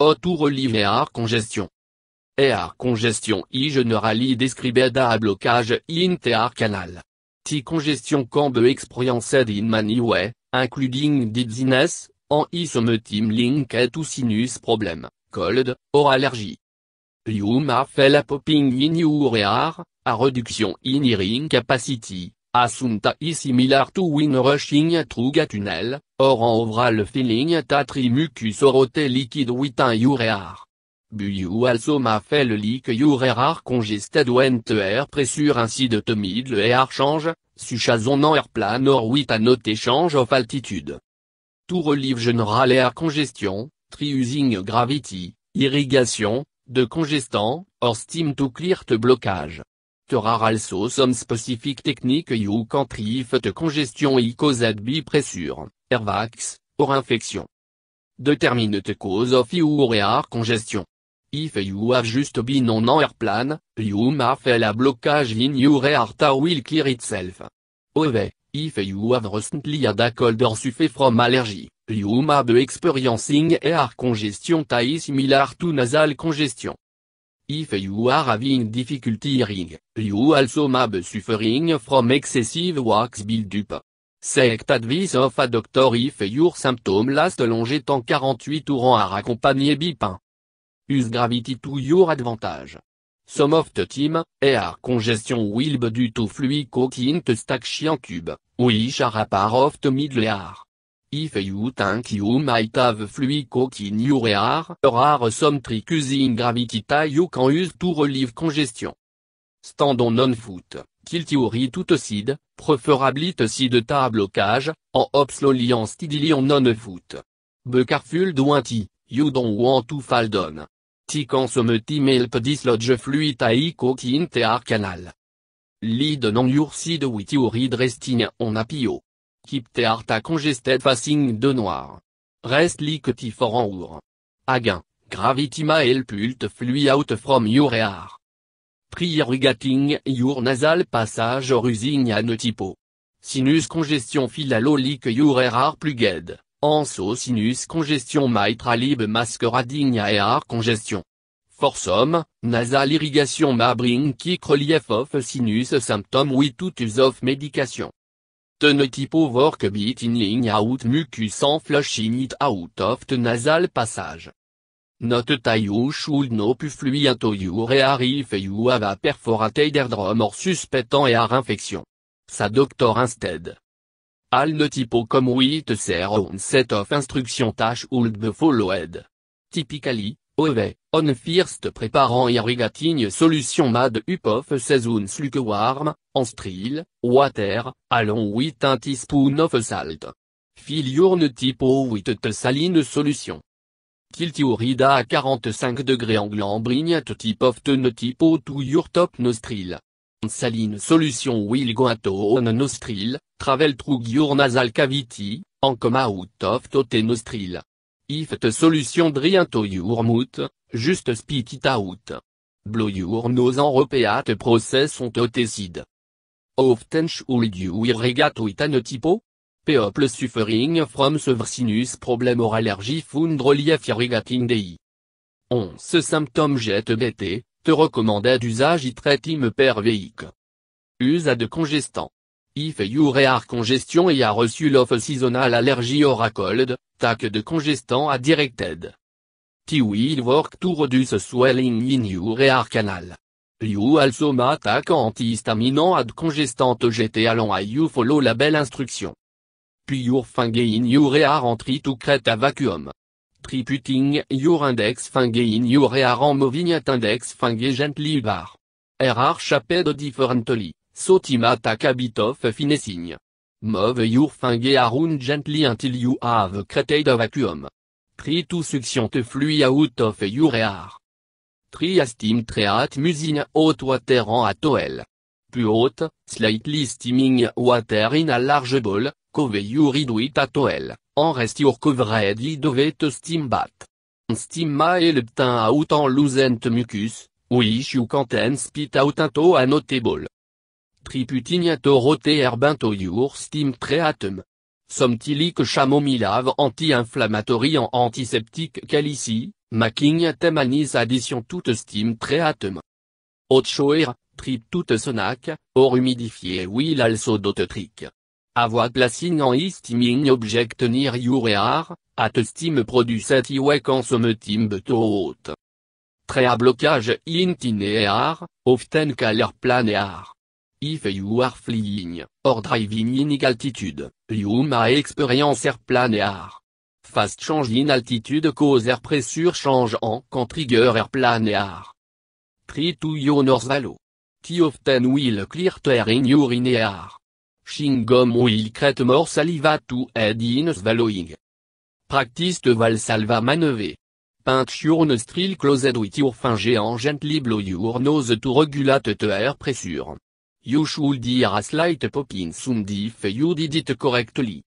Autour Olive congestion. Air congestion i generali described a blocage in te canal. Ti congestion cambe experienced in many way, including dizziness, en i team link et ou sinus problème, cold, or allergie. You fait la a popping in your ear, a reduction in hearing capacity, Assunta is similar to win rushing through a tunnel, or an overall feeling tri mucus or liquid with your urear. you also may feel urear congested when air pressure inside the middle air change, such as on an airplane or with a note change of altitude. To relieve general air congestion, triusing gravity, irrigation, de congestant, or steam to clear the blockage rare also some specific technique you can try if congestion cause caused by pressure, air vax, or infection. Determine the cause of your air congestion. If you have just been on an airplane, you may have a blockage in your that will clear itself. However, if you have recently had a cold or suffer from allergy, you may be experiencing air congestion that is similar to nasal congestion. If you are having difficulty hearing, you also may be suffering from excessive wax buildup. Sect advice of a doctor if your symptoms last longer than 48 hours are accompanied by pain. Use gravity to your advantage. Some of the team, air congestion will be due to fluid coquine chien cube, which are a part of the middle air. If you think you might have fluid caught in your air, rare some trick using gravity you can use to relieve congestion. Stand on non foot, tilt theory tout side, preferably to side ta blocage, en hop slowly and on non foot. Be careful dointy, you don't want to fall down. Tick on team help dislodge fluid I in canal. Lead non your seed with your resting on a pio. Keep congested facing de noir. Rest like for an hour. Again, gravitima mail fluid out from your air. your nasal passage or using Sinus congestion philalolic your air plugged. sinus congestion mitralib masquerading ear congestion. For some, nasal irrigation ma bring kick relief of sinus symptom with use of medication. The typo work bit in line out mucus en flushing it out of the nasal passage. Note that you should no to you or if you have a perforated eardrum or suspectant infection. Sa doctor instead. Al notipo come with ser on set of instruction tash would be followed. Typically, ove. On first preparant irrigating solution made up of seasons lukewarm, en stril, water, along with a teaspoon of salt. Fill your type with the saline solution. Kiltiurida à 45 degrés angle en bring type of the to your top nostril. Saline solution will go on nostril, travel through your nasal cavity, and come out of the nostril. If the solution drient to your just spit it out. Blow your nose en process sont Often should you irrigate with an People suffering from sinus problem or allergy found relief irrigating On 11 symptôme jette te recommande d'usage y perveic. Use à de congestant If you are congestion et a reçu l'off seasonal allergy or a cold, que de congestant à directed. T will work to reduce swelling in your ear canal. You also anti antihistamine ad congestant GT allant à you follow la belle instruction. Puis your finger in your ear entry to create a vacuum. Triputing your index finger in your ear and moving at index finger gently bar. RR chaped differently, so team attack habit of finessing. Move your finger around gently until you have created a vacuum. Try to suction the fluid out of your ear. Try a steam treat musine hot water and a towel. haute, slightly steaming water in a large bowl, cover your head with a towel, and rest your covered head with steam bath. Steam help out en loosened mucus, which you can spit out into a notable. HERBINTO yur steam treatum. Somtilic chamomilave anti-inflammatory en antiseptique calici, MAKING TEMANIS addition TOUT steam treatum. Otchoer, trip TOUT sonac, or humidifié will also trick. Avoir placing en istiming object near urear, at steam producet to consumetim beto Tréa blocage intinear, often caler planear. If you are flying, or driving in altitude, you may experience airplane air. Fast change in altitude cause air pressure change en can trigger airplane air. Treat to your valo. you often will clear air in your in air. Shingom will create more saliva to aid in swallowing. Practice the valsalva maneuver. Pinch your nostril closed with your finger and gently blow your nose to regulate the air pressure. You should hear a slight popping sound if you did it correctly.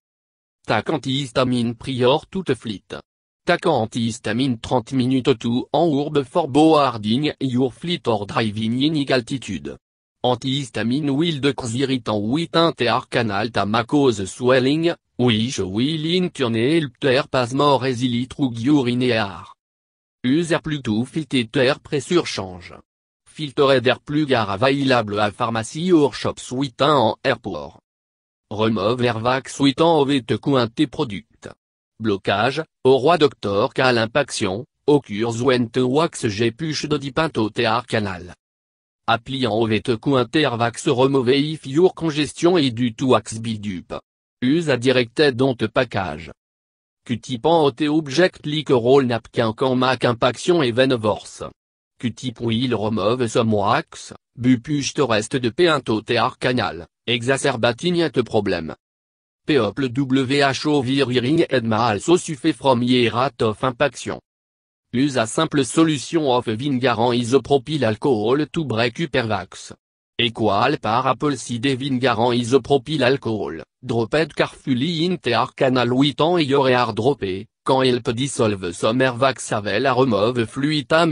Take antihistamine prior to the fleet. Take antihistamine 30 minutes to en hour before boarding your fleet or driving in altitude. Antihistamine will decrease irritant with inter canal cause swelling, which will in turn help air more easily through User plutôt filter air pressure change. Filter d'air plus à available à pharmacie or shops 1 en airport. Remove airvax en OVT cointé product. Blocage, au roi docteur cal impaction, au Cure when wax j'ai puche de dipinto canal. Appliant OVT cointé airvax remove if your congestion et du to wax bidup. Use à directed dont package. au OT object like roll napkin can mac impaction et venovorce wax, romove somoax, te reste de peinto te arcanal, exacerbatignate problème. People who viriring edma also from hierat of impaction. Use a simple solution of vingaran isopropyl alcohol to break hypervax. Equal par apple vingar vingaran isopropyl alcohol, droped carfully in te arcanal 8 ans et hard droppé, quand il peut dissolve vax avec la remove fluitam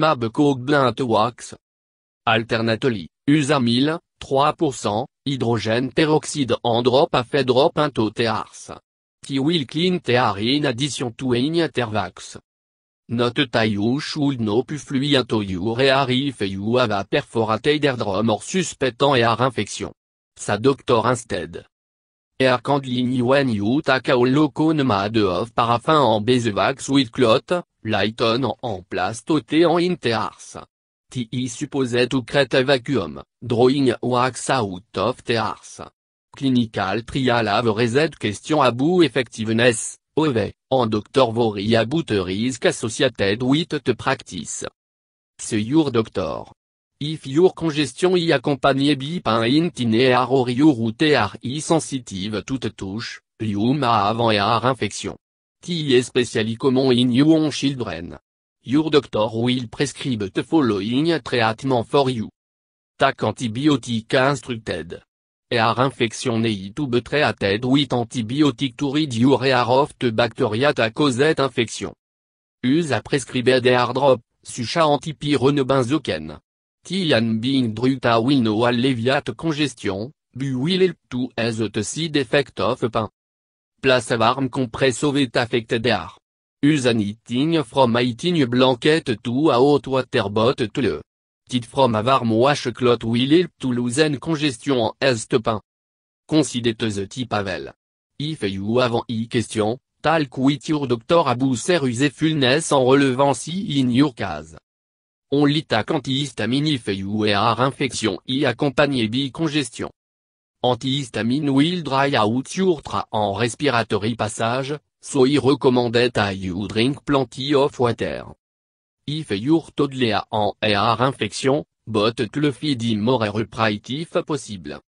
blint wax. Alternately, usamil, 3%, hydrogène peroxyde en drop a fait drop into tears. Qui will clean tear in addition to any tervax. Note that you should no pu into your rear if you have a perforated or suspectant air infection. Sa doctor instead quand wen you takaolo de of paraffin en bezevax with clot, lighton en, en place toté en interars. Ti supposait ou crête a vacuum, drawing wax out of tears. Clinical trial have reset question about effectiveness, OV, en doctor vori about risque associated with practice. Se your doctor. If your congestion is accompanied by pain in or your route are sensitive to touch, you may have an ear infection. T is especially common in young children. Your doctor will prescribe the following treatment for you. TAC antibiotique instructed. Ear infection need to be treated with antibiotic to rid your ear of the bacteria that caused infection. Use a prescribed ear drop, sucha benzocaine. Tian being druta a alleviate congestion, bu will help to as the side effect of pain. Place warm compress compressor vet affected air. Use an from eating blanket to a hot water bottle to Tit from a warm washcloth will help to loosen congestion as the pain. Consider the type avel. If you have any question, talk with your doctor about serious fullness en relevant si in your case. On l'ITAC if you à e infection y accompagné bi-congestion. Antihistamine will dry out your tra en respiratory passage, so y recommandait à you drink plenty of water. If your e toddler en air infection, but clefidi more if possible.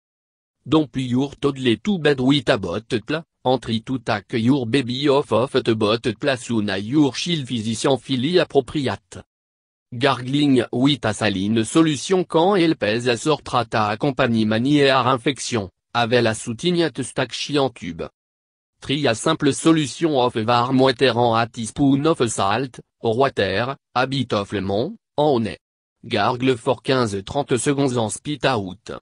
Don't your toddler to bed with a bottle, entry to take your baby off of the bottle soon your chill physician fili appropriate. Gargling à saline solution quand elle pèse à sortrata compagnie manière infection, avec la soutignate stack en tube. Tria simple solution of var en à teaspoon of salt, water, habit of lemon, en est. Gargle for 15-30 secondes en spit out.